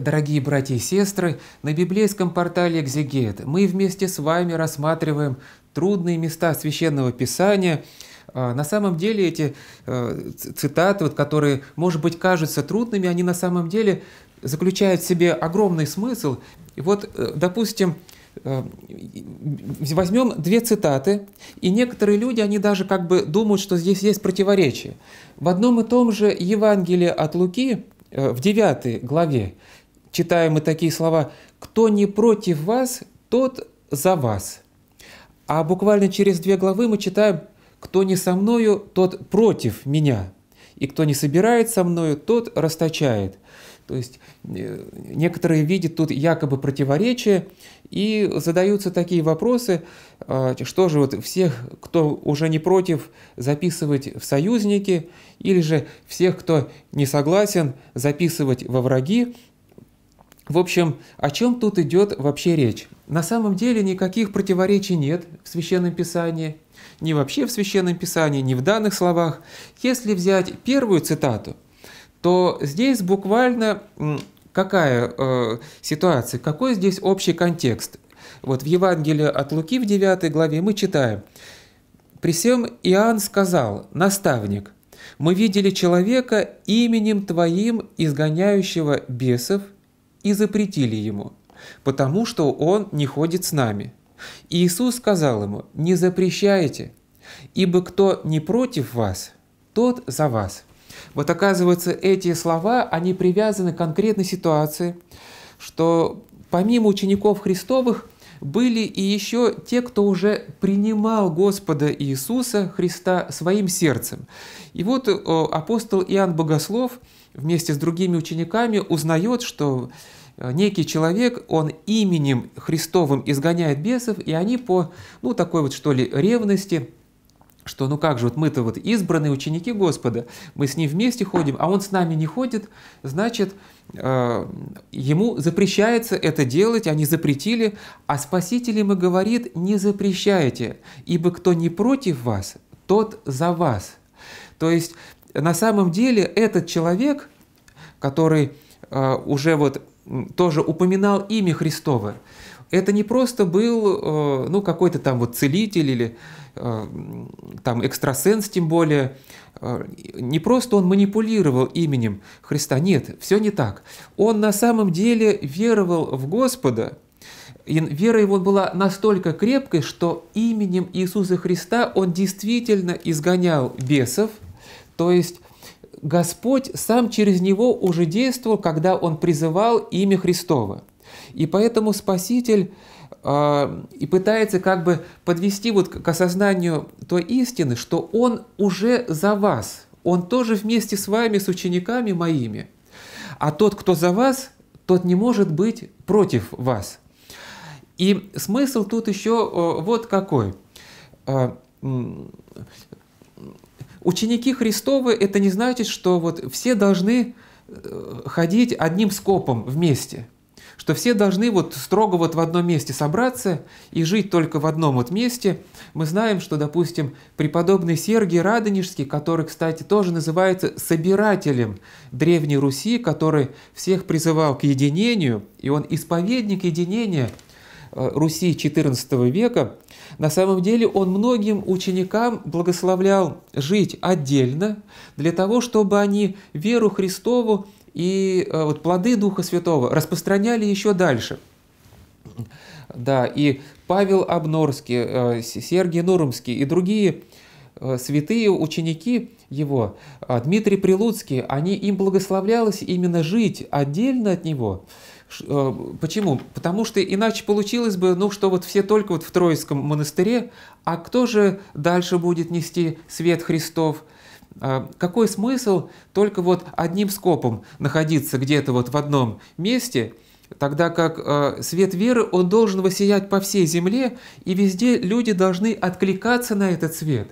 Дорогие братья и сестры, на библейском портале «Экзегет» мы вместе с вами рассматриваем трудные места Священного Писания. А, на самом деле эти э, цитаты, которые, может быть, кажутся трудными, они на самом деле заключают в себе огромный смысл. И вот, э, допустим, э, возьмем две цитаты, и некоторые люди, они даже как бы думают, что здесь есть противоречие. В одном и том же Евангелии от Луки, в 9 главе, читаем мы такие слова «Кто не против вас, тот за вас». А буквально через две главы мы читаем «Кто не со мною, тот против меня». И кто не собирает со мною, тот расточает. То есть э, некоторые видят тут якобы противоречие и задаются такие вопросы, а, что же вот всех, кто уже не против, записывать в союзники, или же всех, кто не согласен, записывать во враги, в общем, о чем тут идет вообще речь? На самом деле никаких противоречий нет в Священном Писании, ни вообще в Священном Писании, ни в данных словах. Если взять первую цитату, то здесь буквально какая э, ситуация, какой здесь общий контекст. Вот в Евангелии от Луки в 9 главе мы читаем. «При всем Иоанн сказал, наставник, мы видели человека именем Твоим, изгоняющего бесов и запретили ему, потому что он не ходит с нами. Иисус сказал ему, не запрещайте, ибо кто не против вас, тот за вас. Вот оказывается, эти слова, они привязаны к конкретной ситуации, что помимо учеников Христовых были и еще те, кто уже принимал Господа Иисуса Христа своим сердцем. И вот э, апостол Иоанн Богослов – вместе с другими учениками узнает, что э, некий человек, он именем Христовым изгоняет бесов, и они по, ну, такой вот, что ли, ревности, что ну как же, вот мы-то вот избранные ученики Господа, мы с ним вместе ходим, а он с нами не ходит, значит, э, ему запрещается это делать, они запретили, а Спаситель ему говорит, не запрещайте, ибо кто не против вас, тот за вас. То есть на самом деле этот человек, который а, уже вот тоже упоминал имя Христово. Это не просто был а, ну, какой-то там вот целитель или а, там экстрасенс тем более, не просто он манипулировал именем Христа, нет, все не так. Он на самом деле веровал в Господа, и вера его была настолько крепкой, что именем Иисуса Христа он действительно изгонял бесов, то есть Господь сам через него уже действовал, когда он призывал имя Христово. И поэтому Спаситель э, и пытается как бы подвести вот к осознанию той истины, что Он уже за вас, Он тоже вместе с вами, с учениками моими. А тот, кто за вас, тот не может быть против вас. И смысл тут еще э, вот какой. А, ученики Христовы – это не значит, что вот все должны э, ходить одним скопом вместе, что все должны вот строго вот в одном месте собраться и жить только в одном вот месте. Мы знаем, что, допустим, преподобный Сергий Радонежский, который, кстати, тоже называется собирателем Древней Руси, который всех призывал к единению, и он исповедник единения – Э, Руси XIV века, на самом деле он многим ученикам благословлял жить отдельно для того, чтобы они веру Христову и э, вот плоды Духа Святого распространяли еще дальше. Да, и Павел Обнорский, э, Сергий Нурмский и другие святые ученики его, Дмитрий Прилуцкий, они им благословлялось именно жить отдельно от него Э, почему? Потому что иначе получилось бы, ну, что вот все только вот в Троицком монастыре, а кто же дальше будет нести свет Христов? Э, какой смысл только вот одним скопом находиться где-то вот в одном месте, тогда как э, свет веры, он должен воссиять по всей земле, и везде люди должны откликаться на этот свет.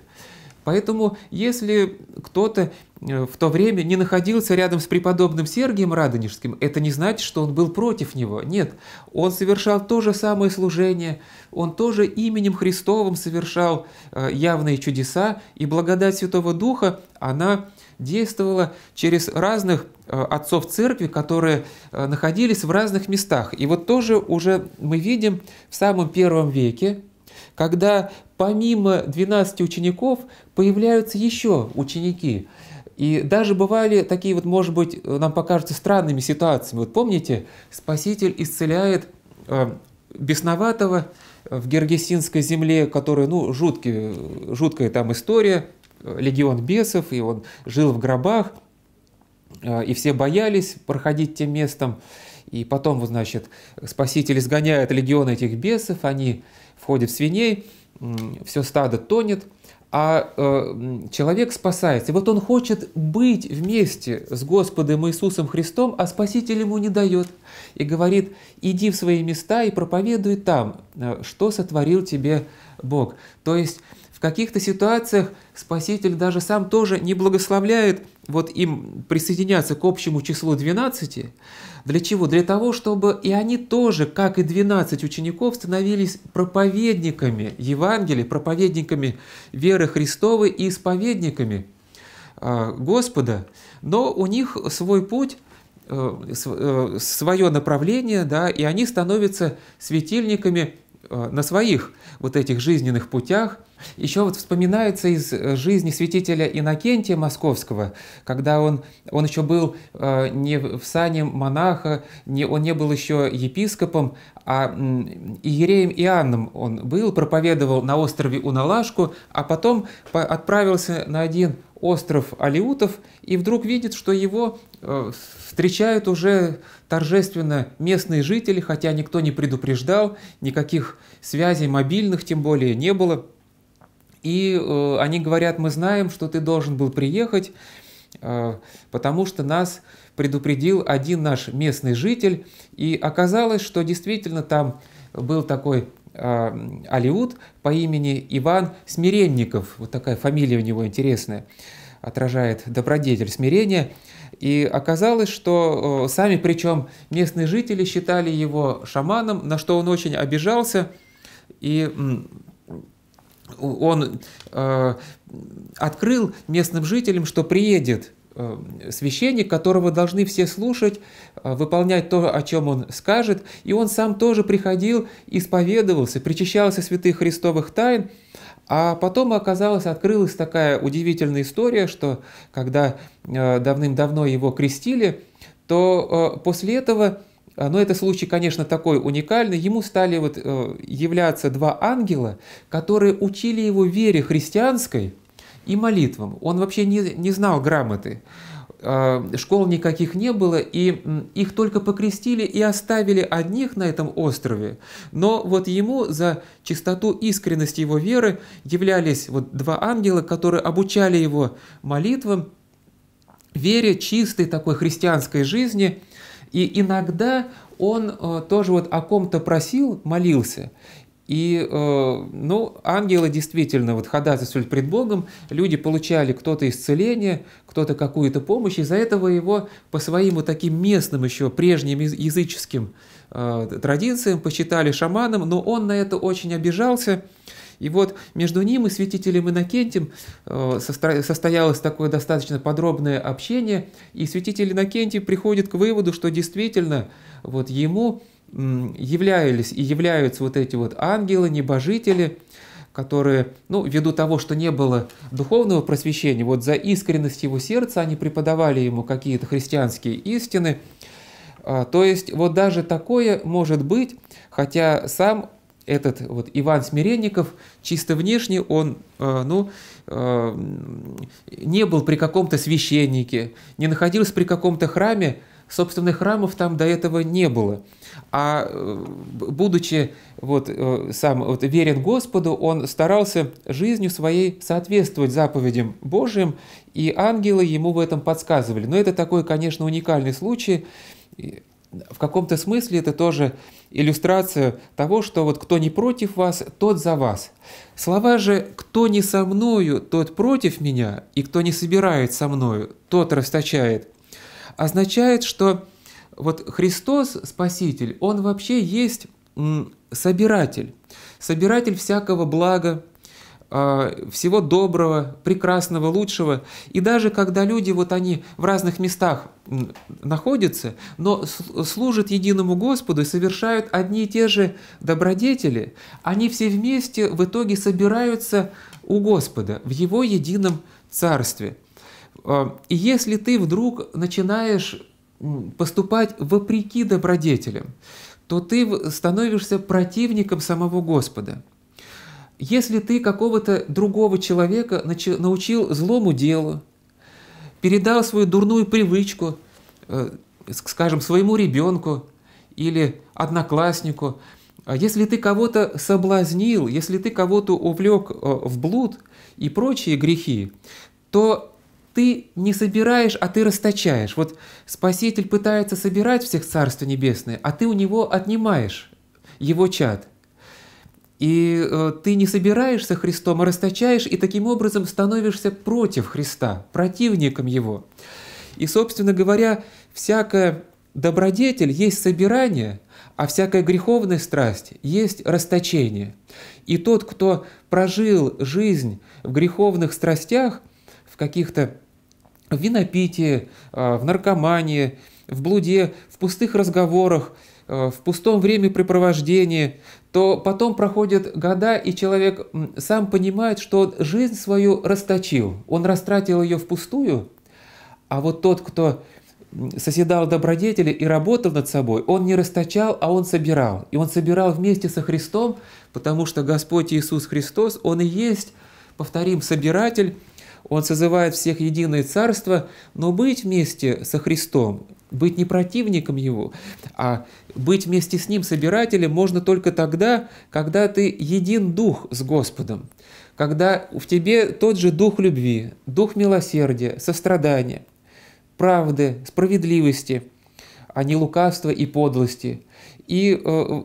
Поэтому, если кто-то Э, в то время не находился рядом с преподобным Сергием Радонежским, это не значит, что он был против него. Нет, он совершал то же самое служение, он тоже именем Христовым совершал э, явные чудеса, и благодать Святого Духа, она действовала через разных э, отцов церкви, которые находились в разных местах. И вот тоже уже мы видим в самом первом веке, когда помимо 12 учеников появляются еще ученики – и даже бывали такие вот, может быть, э, нам покажутся странными ситуациями. Вот помните, Спаситель исцеляет э, бесноватого э, в Гергесинской земле, который, ну, жуткий, э, жуткая там история, легион бесов, и он жил в гробах, э, и все боялись проходить тем местом. И потом, вот, значит, Спаситель изгоняет легион этих бесов, они входят в свиней, э, все стадо тонет, а э, человек спасается. И вот он хочет быть вместе с Господом Иисусом Христом, а Спаситель ему не дает. И говорит, иди в свои места и проповедуй там, э, что сотворил тебе Бог. То есть в каких-то ситуациях Спаситель даже сам тоже не благословляет вот им присоединяться к общему числу 12. Для чего? Для того, чтобы и они тоже, как и 12 учеников, становились проповедниками Евангелия, проповедниками веры Христовой и исповедниками а, Господа. Но у них свой путь э, э, свое направление, да, и они становятся светильниками э, на своих вот этих жизненных путях, еще вот вспоминается из э, жизни святителя Иннокентия Московского, когда он, он еще был э, не в сане монаха, не, он не был еще епископом, а Иереем Иоанном он был, проповедовал на острове Уналашку, а потом по отправился на один остров Алиутов и вдруг видит, что его э, встречают уже торжественно местные жители, хотя никто не предупреждал, никаких связей мобильных тем более не было – и э, они говорят, мы знаем, что ты должен был приехать, э, потому что нас предупредил один наш местный житель. И оказалось, что действительно там был такой э, алиут по имени Иван Смиренников. Вот такая фамилия у него интересная, отражает добродетель смирения. И оказалось, что э, сами, причем местные жители считали его шаманом, на что он очень обижался. И он э, открыл местным жителям, что приедет э, священник, которого должны все слушать, э, выполнять то, о чем он скажет. И он сам тоже приходил, исповедовался, причащался святых христовых тайн. А потом оказалось, открылась такая удивительная история, что когда э, давным-давно его крестили, то после этого а, но это случай, конечно, такой уникальный. Ему стали вот э, являться два ангела, которые учили его вере христианской и молитвам. Он вообще не, не знал грамоты. А, школ никаких не было, и их только покрестили и оставили одних на этом острове. Но вот ему за чистоту искренность его веры являлись вот два ангела, которые обучали его молитвам, вере чистой такой христианской жизни – и иногда он э, тоже вот о ком-то просил, молился. И, э, ну, ангелы действительно вот ходатайствовали пред Богом, люди получали кто-то исцеление, кто-то какую-то помощь, из-за этого его по своим вот таким местным еще прежним языческим э, традициям посчитали шаманом, но он на это очень обижался, и вот между ним и святителем Иннокентием э, состоялось такое достаточно подробное общение, и святитель Иннокентий приходит к выводу, что действительно вот ему являлись и являются вот эти вот ангелы, небожители, которые, ну, ввиду того, что не было духовного просвещения, вот за искренность его сердца они преподавали ему какие-то христианские истины. А, то есть вот даже такое может быть, хотя сам этот вот Иван Смиренников чисто внешне он э, ну, э, не был при каком-то священнике, не находился при каком-то храме, собственно, храмов там до этого не было. А э, будучи вот, сам вот, верен Господу, он старался жизнью своей соответствовать заповедям Божьим, и ангелы ему в этом подсказывали. Но это такой, конечно, уникальный случай, в каком-то смысле это тоже иллюстрация того, что вот кто не против вас, тот за вас. Слова же «кто не со мною, тот против меня, и кто не собирает со мною, тот расточает» означает, что вот Христос, Спаситель, Он вообще есть собиратель, собиратель всякого блага, а, всего доброго, прекрасного, лучшего. И даже когда люди, вот они в разных местах находятся, но служат единому Господу и совершают одни и те же добродетели, они все вместе в итоге собираются у Господа, в Его едином Царстве. А, и если ты вдруг начинаешь поступать вопреки добродетелям, то ты становишься противником самого Господа – если ты какого-то другого человека научил злому делу, передал свою дурную привычку, э, скажем, своему ребенку или однокласснику, а если ты кого-то соблазнил, если ты кого-то увлек э, в блуд и прочие грехи, то ты не собираешь, а ты расточаешь. Вот Спаситель пытается собирать всех Царство Небесное, а ты у него отнимаешь его чад – и э, ты не собираешься Христом, а расточаешь, и таким образом становишься против Христа, противником Его. И, собственно говоря, всякая добродетель есть собирание, а всякая греховная страсть есть расточение. И тот, кто прожил жизнь в греховных страстях, в каких-то в винопитии, э, в наркомании, в блуде, в пустых разговорах – Э, в пустом времяпрепровождении, то потом проходят года, и человек сам понимает, что он жизнь свою расточил, он растратил ее впустую, а вот тот, кто соседал добродетели и работал над собой, он не расточал, а он собирал. И он собирал вместе со Христом, потому что Господь Иисус Христос, Он и есть, повторим, собиратель, Он созывает всех единое царство, но быть вместе со Христом, быть не противником его, а быть вместе с ним собирателем можно только тогда, когда ты един дух с Господом, когда в тебе тот же дух любви, дух милосердия, сострадания, правды, справедливости, а не лукавства и подлости. И э,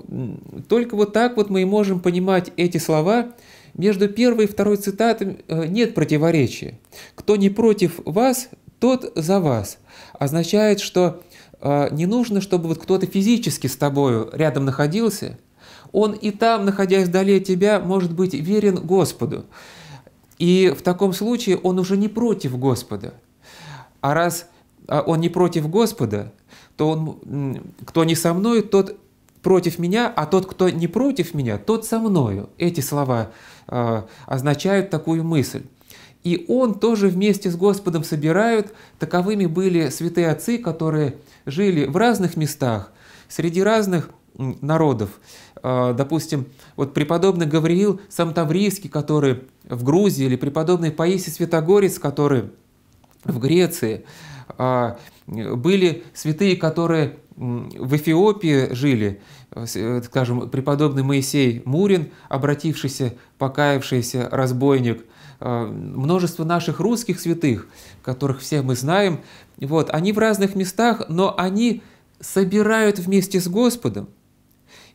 только вот так вот мы и можем понимать эти слова. Между первой и второй цитатами э, нет противоречия. «Кто не против вас, тот за вас, означает, что а, не нужно, чтобы вот кто-то физически с тобою рядом находился, он и там, находясь вдали от тебя, может быть верен Господу. И в таком случае он уже не против Господа. А раз а, он не против Господа, то он, кто не со мной, тот против меня, а тот, кто не против меня, тот со мною. Эти слова э, означают такую мысль и он тоже вместе с Господом собирают. Таковыми были святые отцы, которые жили в разных местах, среди разных народов. А, допустим, вот преподобный Гавриил Самтаврийский, который в Грузии, или преподобный Паисий Святогорец, который в Греции, а, были святые, которые в Эфиопии жили, э, э, скажем, преподобный Моисей Мурин, обратившийся, покаявшийся разбойник – Э, множество наших русских святых, которых все мы знаем, вот, они в разных местах, но они собирают вместе с Господом,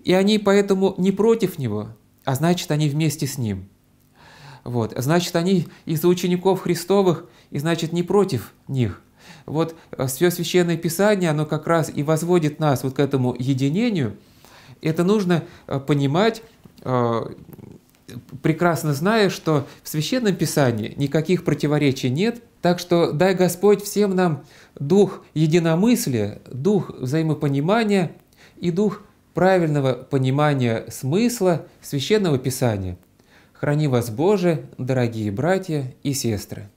и они поэтому не против Него, а значит, они вместе с Ним. Вот, значит, они из учеников Христовых, и значит, не против них. Вот э, все Священное Писание, оно как раз и возводит нас вот к этому единению. Это нужно э, понимать прекрасно зная, что в Священном Писании никаких противоречий нет, так что дай Господь всем нам дух единомыслия, дух взаимопонимания и дух правильного понимания смысла Священного Писания. Храни вас Боже, дорогие братья и сестры!